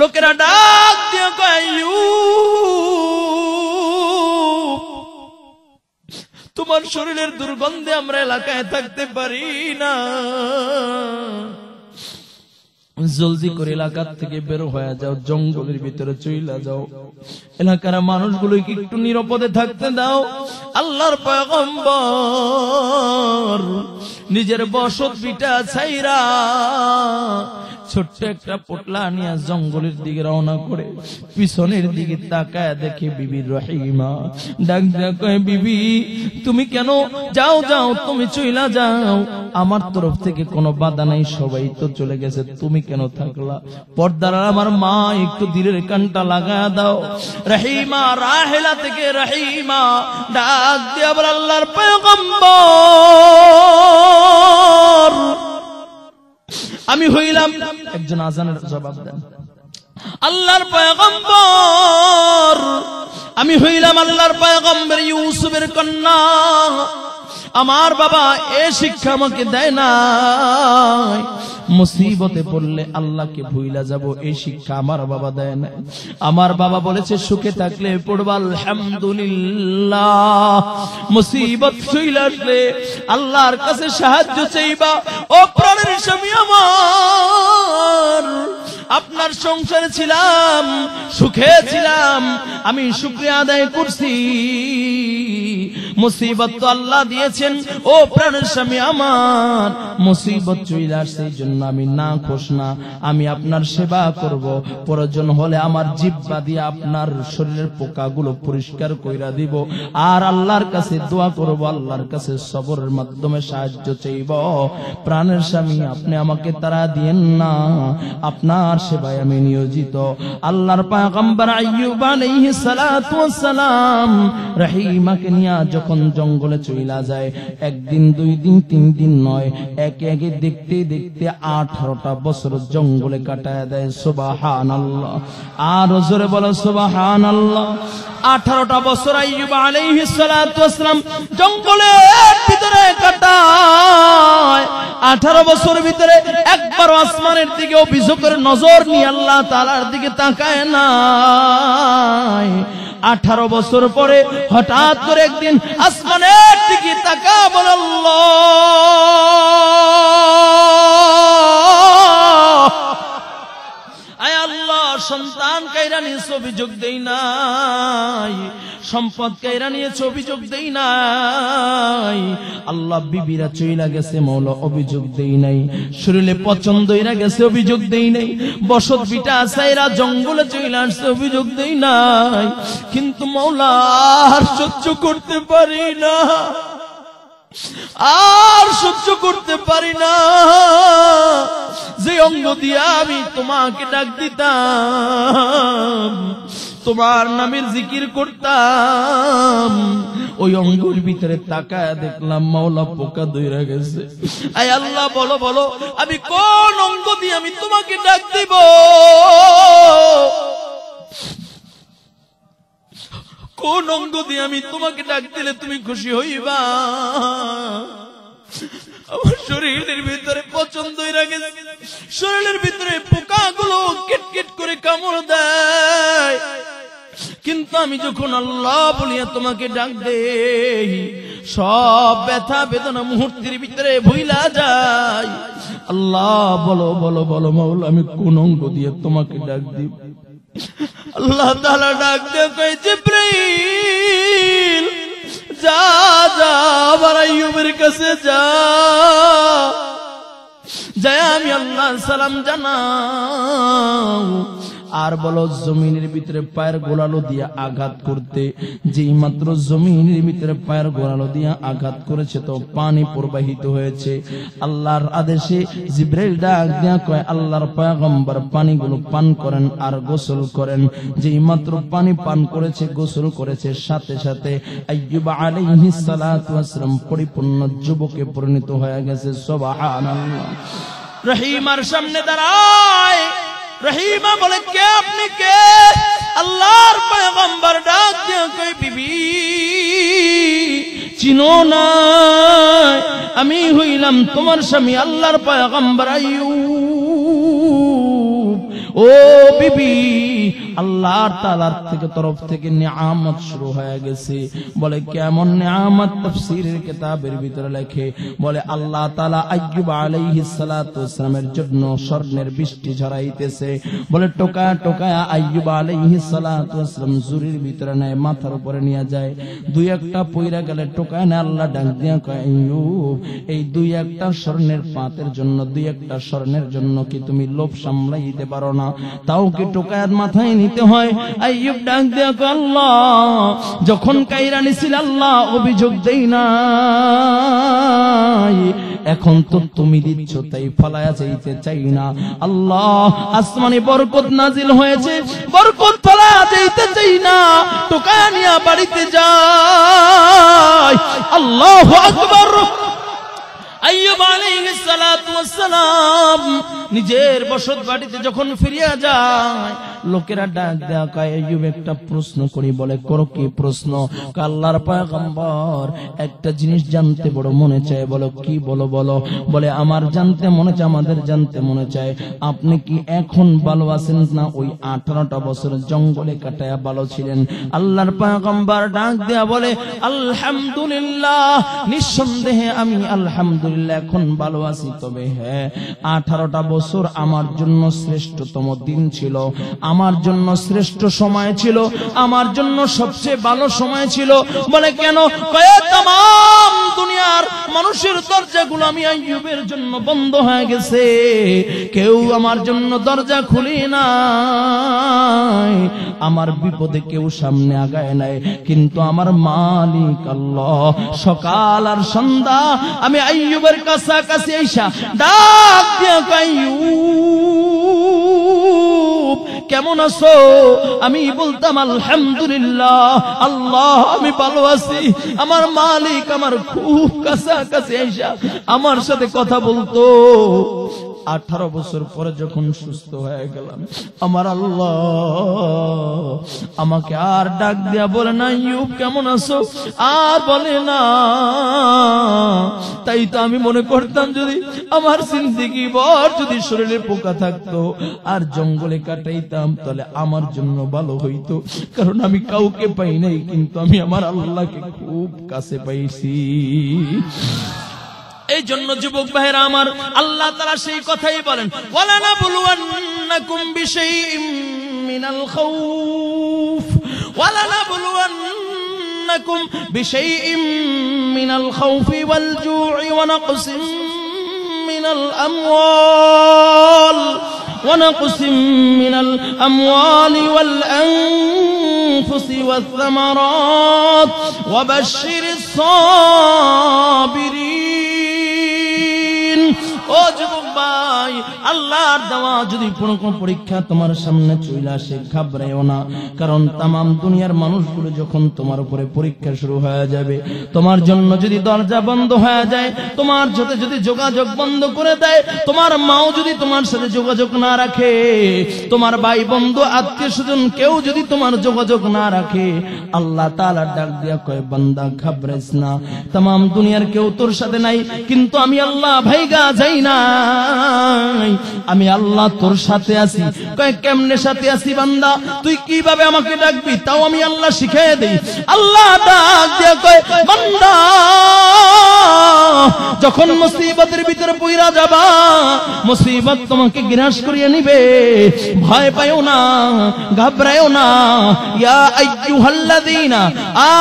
লোকেরা ডাক দিয়া কয় তোমার শরীরের দুর্গন্ধে আমরা এলাকায় থাকতে পারি না জলদি করে এলাকার থেকে বের হয়ে যাও জঙ্গলের ভিতরে চইলা যাও এলাকার মানুষগুলোকে একটু নিরাপদে থাকতে দাও আল্লাহর পয়গম্বর নিজের বসত বিটা ছাইরা ছোট্ট একটা পোটলা নিয়ে জঙ্গলের দিকে রওনা করে পিছনের দিকে তাকায় দেখে বিবি রহিমা ডাক কয় বিবি তুমি কেন যাও যাও তুমি চইলা যাও আমার তরফ থেকে কোনো বাধা নাই সবাই তো চলে গেছে তুমি কেন থাকলা পর্দার আমার মা একটু দিলের কানটা লাগা দাও রহিমা রাহেলা থেকে রহিমা ডাক দিয়ে আল্লাহর পয়গম্বর আমি হইলাম একজন আজানের জবাব দেন আল্লাহর পয়গম্বর আমি হইলাম আল্লাহর পয়গম্বর ইউসুফের কন্যা আমার বাবা এ শিক্ষা আমাকে দেয় না মুসিবতে পড়লে আল্লাহকে ভুইলা যাব এই শিক্ষা আমার বাবা দেয় না আমার বাবা বলেছে সুখে থাকলে পড়বা আলহামদুলিল্লাহ মুসিবত শুইলে আল্লাহর কাছে সাহায্য চাইবা ও প্রাণের স্বামী আমার আপনার সংসারে ছিলাম সুখে ছিলাম আমি শুক্রিয়া আদায় করছি মুসিবত তো আল্লাহ দিয়েছেন ও প্রাণের স্বামী আমার মুসিবত চলে সেই জন্য জন্য আমি না খোস না আমি আপনার সেবা করব প্রয়োজন হলে আমার জিব্বা দিয়ে আপনার শরীরের পোকাগুলো পরিষ্কার কইরা দিব আর আল্লাহর কাছে দোয়া করব আল্লাহর কাছে সবরের মাধ্যমে সাহায্য চাইব প্রাণের স্বামী আপনি আমাকে তারা দিয়েন না আপনার সেবায় আমি নিয়োজিত আল্লাহর পাগাম্বার আইয়ুব আলাইহিস সালাতু ওয়াস সালাম রাহিমাকে নিয়ে যখন জঙ্গলে চইলা যায় একদিন দুই দিন তিন দিন নয় একে একে দেখতে দেখতে আঠারোটা বছর জঙ্গলে কাটায় দেয় সুবাহান আল্লাহ আর জোরে বলো সুবাহান আল্লাহ আঠারোটা বছর আইব আলাইহিসালাম জঙ্গলের ভিতরে কাটায় আঠারো বছর ভিতরে একবার আসমানের দিকে অভিযোগের নজর নিয়ে আল্লাহ তালার দিকে তাকায় না আঠারো বছর পরে হঠাৎ করে একদিন আসমানের দিকে তাকা বল আমার সন্তান নিয়ে ছবি অভিযোগ দেই নাই সম্পদ নিয়ে ছবি অভিযোগ দেই নাই আল্লাহ বিবিরা চইলা গেছে মৌল অভিযোগ দেই নাই শরীরে পছন্দ দইরা গেছে অভিযোগ দেই নাই বসত বিটা সাইরা জঙ্গলে চইলা আসছে অভিযোগ দেই নাই কিন্তু মৌলা আর সহ্য করতে পারি না আর সহ্য করতে পারি না যে অঙ্গ দিয়ে আমি তোমাকে ডাক দিতাম তোমার নামের জিকির করতাম ওই অঙ্গুর ভিতরে তাকায় দেখলাম মাওলা পোকা দইরা গেছে আয় আল্লাহ বলো বলো আমি কোন অঙ্গ দিয়ে আমি তোমাকে ডাক দিব কোন অঙ্গ দিয়ে আমি তোমাকে ডাক দিলে তুমি খুশি হইবা আমার শরীরের ভিতরে পছন্দ লাগে শরীরের ভিতরে পোকাগুলো কেটকেট করে কামড় দেয় কিন্তু আমি যখন আল্লাহ বলিয়া তোমাকে ডাক দে সব ব্যথা বেদনা মুহূর্তের ভিতরে ভুইলা যায় আল্লাহ বলো বলো বলো মাউল আমি কোন অঙ্গ দিয়ে তোমাকে ডাক দিব আল্লাহ তালা ডাকতে পেয়েছে প্রেম যা যা আবার আইয়ুবের কাছে যা যায় আমি আল্লাহ সালাম জানাও আর বলো জমিনের ভিতরে পায়ের গোলালো দিয়া আঘাত করতে যেই মাত্র জমিনের ভিতরে পায়ের গোলালো দিয়া আঘাত করেছে তো পানি প্রবাহিত হয়েছে আল্লাহর আদেশে জিব্রাইল ডাক দিয়া কয় আল্লাহর পায়গম্বর পানিগুলো পান করেন আর গোসল করেন যেই মাত্র পানি পান করেছে গোসল করেছে সাথে সাথে আইয়ুব আলাইহিস সালাতু পরিপূর্ণ যুবকে পরিণত হয়ে গেছে সুবহানাল্লাহ রহিমার সামনে দাঁড়ায় রহিমা বলে কে আপনি কে আল্লাহর পয়গম্বর ডাক দিয়ে কই বিবি চিনো না আমি হইলাম তোমার স্বামী আল্লাহর পয়গম্বর আইয়ুব ও বিবি আল্লাহর তালার থেকে তরফ থেকে নিয়ামত শুরু হয়ে গেছে বলে কেমন নিয়ামত তফসিরের কেতাবের ভিতরে লেখে বলে আল্লাহ তালা আইব আলাইহি সালাতামের জন্য স্বর্ণের বৃষ্টি ঝরাইতেছে বলে টোকা টোকায়া আইব আলাইহি সালাতাম জুরির ভিতরে নেয় মাথার উপরে নিয়ে যায় দুই একটা পইরা গেলে টোকায় না আল্লাহ ডাক দিয়া কয় এই দুই একটা স্বর্ণের পাতের জন্য দুই একটা স্বর্ণের জন্য কি তুমি লোভ সামলাইতে পারো না তাও কি টোকায় মাথায় নি নিতে হয় আইয়ুব ডাক দেয়া আল্লাহ যখন কাইরা নিছিল আল্লাহ অভিযোগ দেই না এখন তো তুমি দিচ্ছ তাই ফলায়া চাইতে চাই না আল্লাহ আসমানে বরকত নাজিল হয়েছে বরকত ফলায়া চাইতে চাই না টোকানিয়া বাড়িতে যাই আল্লাহ আকবর নিজের বসত বাড়িতে যখন ফিরিয়া যায় লোকেরা ডাক দেয় একটা প্রশ্ন করি বলে করো কি প্রশ্ন কাল্লার পায়গম্বর একটা জিনিস জানতে বড় মনে চায় বলো কি বলো বলো বলে আমার জানতে মনে চায় আমাদের জানতে মনে চায় আপনি কি এখন ভালো আছেন না ওই আঠারোটা বছর জঙ্গলে কাটায়া ভালো ছিলেন আল্লাহর পায়গম্বর ডাক দেয়া বলে আলহামদুলিল্লাহ নিঃসন্দেহে আমি আলহামদুলিল্লাহ আলহামদুলিল্লাহ এখন ভালো আছি তবে হ্যাঁ আঠারোটা বছর আমার জন্য শ্রেষ্ঠতম দিন ছিল আমার জন্য শ্রেষ্ঠ সময় ছিল আমার জন্য সবচেয়ে ভালো সময় ছিল বলে কেন দুনিয়ার মানুষের দরজা জন্য বন্ধ হয়ে গেছে কেউ আমার জন্য দরজা খুলি আমার বিপদে কেউ সামনে আগায় নাই কিন্তু আমার মালিক আল্লাহ সকাল আর সন্ধ্যা আমি আইয়ুবের কাছাকাছি আইসা ডাক দিয়া কেমন আছো আমি বলতাম আলহামদুলিল্লাহ আল্লাহ আমি ভালো আছি আমার মালিক আমার খুব কাছাকাছি আইসা আমার সাথে কথা বলতো আঠারো বছর পরে যখন সুস্থ হয়ে গেলাম আমার আল্লাহ আমাকে আর ডাক দেয়া বলে না ইউব কেমন আছো আর বলে না তাই তো আমি মনে করতাম যদি আমার সিন্দিগি বর যদি শরীরে পোকা থাকতো আর জঙ্গলে কাটাইতাম তাহলে আমার জন্য ভালো হইতো কারণ আমি কাউকে পাই নাই কিন্তু আমি আমার আল্লাহকে খুব কাছে পাইছি এই জন্য যুবক ভাইরা আমার আল্লাহ তাআলা সেই কথাই বলেন ওয়ালা না বলুয়ান্নাকুম বিশাইইম মিনাল খাউফ ওয়ালা নাবলুয়ান্নাকুম বিশাইইম মিনাল খাউফ ওয়াল জুউ ওয়া নাকসিম মিনাল আমওয়াল ونقص من الأموال والأنفس والثمرات وبشر الصابرين ও যুবক ভাই আল্লাহর দেওয়া যদি কোনো পরীক্ষা তোমার সামনে ঘাবড়াইও না কারণ তাম দুনিয়ার মানুষগুলো যখন তোমার উপরে পরীক্ষা শুরু হয়ে যাবে তোমার জন্য যদি দরজা বন্ধ হয়ে যায় তোমার সাথে যদি যোগাযোগ বন্ধ করে দেয় তোমার মাও যদি তোমার সাথে যোগাযোগ না রাখে তোমার ভাই বন্ধু আত্মীয় স্বজন কেউ যদি তোমার যোগাযোগ না রাখে আল্লাহ তালা ডাক দিয়া কয় বান্দা ঘাবড়াইস না তাম দুনিয়ার কেউ তোর সাথে নাই কিন্তু আমি আল্লাহ ভাইগা যাই না আমি আল্লাহ তোর সাথে আছি কয় কেমনে সাথে আছি বান্দা তুই কিভাবে আমাকে ডাকবি তাও আমি আল্লাহ শিখিয়ে দেই আল্লাহ ডাক দিয়ে কয় বান্দা যখন মুসিবতের ভিতরে পুইরা যাবা মুসিবত তোমাকে গ্রাস করিয়ে নিবে ভয় পায়ও না ঘাবড়ায়ও না ইয়া আইয়ুহাল্লাযীনা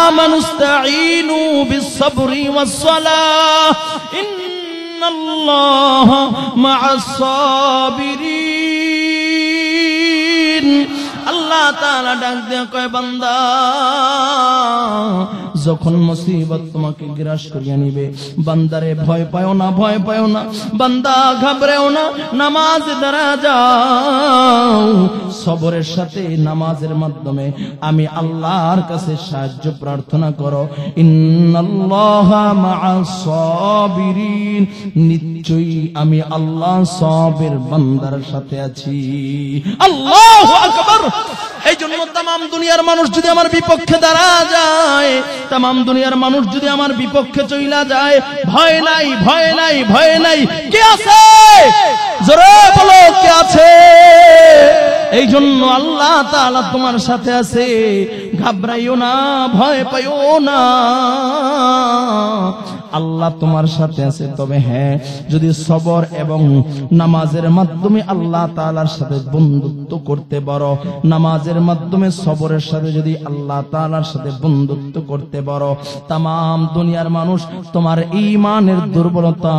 আমানুস্তাঈনু বিস-সাবরি ওয়াস-সালাহ اللہ مع الصابرین اللہ تارا ڈگ د کوئی بندہ যখন মুসিবত তোমাকে গ্রাস করিয়া নিবে বান্দারে ভয় পায় না ভয় পায় না বান্দা ঘাবড়েও না নামাজ দ্বারা যাও সবরের সাথে নামাজের মাধ্যমে আমি আল্লাহর কাছে সাহায্য প্রার্থনা করো নিশ্চয়ই আমি আল্লাহ সবের বান্দার সাথে আছি আল্লাহ আকবর এই জন্য তাম দুনিয়ার মানুষ যদি আমার বিপক্ষে দাঁড়া যায় তাম দুনিয়ার মানুষ যদি আমার বিপক্ষে চইলা যায় ভয় নাই ভয় নাই ভয় নাই কে আছে জোরে বলো কে আছে এই জন্য আল্লাহ তালা তোমার সাথে আছে ঘাবড়াইও না ভয় পাইও না আল্লাহ তোমার সাথে আছে তবে হ্যাঁ যদি সবর এবং নামাজের মাধ্যমে আল্লাহ তালার সাথে বন্ধুত্ব করতে পারো নামাজের আমলের মাধ্যমে সবরের সাথে যদি আল্লাহ তালার সাথে বন্ধুত্ব করতে পারো তাম দুনিয়ার মানুষ তোমার ইমানের দুর্বলতা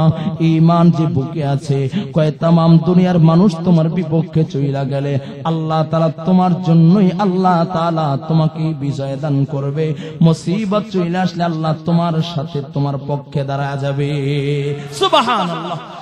ইমান যে বুকে আছে কয়ে তাম দুনিয়ার মানুষ তোমার বিপক্ষে চইলা গেলে আল্লাহ তালা তোমার জন্যই আল্লাহ তালা তোমাকে বিজয় দান করবে মসিবত চইলে আসলে আল্লাহ তোমার সাথে তোমার পক্ষে দাঁড়া যাবে সুবাহ